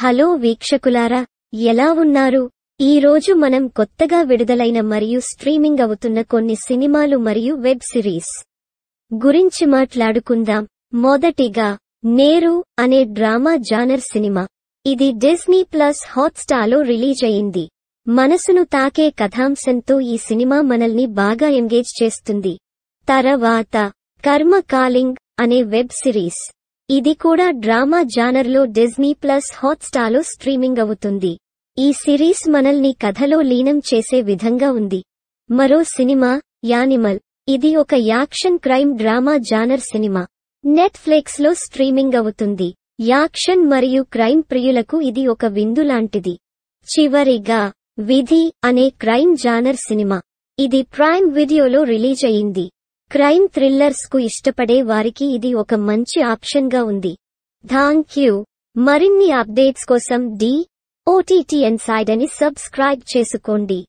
hello వీక్షకులారా ఎలా ఉన్నారు ఈ రోజు మనం కొత్తగా విడుదలైన మరియు స్ట్రీమింగ్ అవుతున్న కొన్ని సినిమాలు మరియు వెబ్ సిరీస్ గురించి మాట్లాడుకుందాం మొదటిగా నేరు అనే డ్రామా జానర్ సినిమా ఇది డిస్నీ ప్లస్ హాట్స్టార్లో రిలీజ్ అయింది మనసును తాకే కథాంశంతో ఈ సినిమా మనల్ని బాగా ఎంగేజ్ చేస్తుంది తర్వాత కర్మ కాలింగ్ అనే వెబ్ సిరీస్ ఇది కూడా డ్రామా జానర్లో డిజ్నీ ప్లస్ హాట్స్టార్లో స్ట్రీమింగ్ అవుతుంది ఈ సిరీస్ మనల్ని కథలో లీనం చేసే విధంగా ఉంది మరో సినిమా యానిమల్ ఇది ఒక action crime drama genre cinema నెట్ఫ్లిక్స్లో స్ట్రీమింగ్ అవుతుంది యాక్షన్ మరియు క్రైమ్ ప్రియులకు ఇది ఒక విందు లాంటిది చివరిగా విధి అనే క్రైమ్ జానర్ సినిమా ఇది ప్రైమ్ వీడియోలో రిలీజ్ అయింది క్రైమ్ థ్రిల్లర్స్ కు ఇష్టపడే వారికి ఇది ఒక మంచి ఆప్షన్గా ఉంది థ్యాంక్ యూ మరిన్ని అప్డేట్స్ కోసం డి ఓటీటీ ఎన్సైడ్ అని సబ్స్క్రైబ్ చేసుకోండి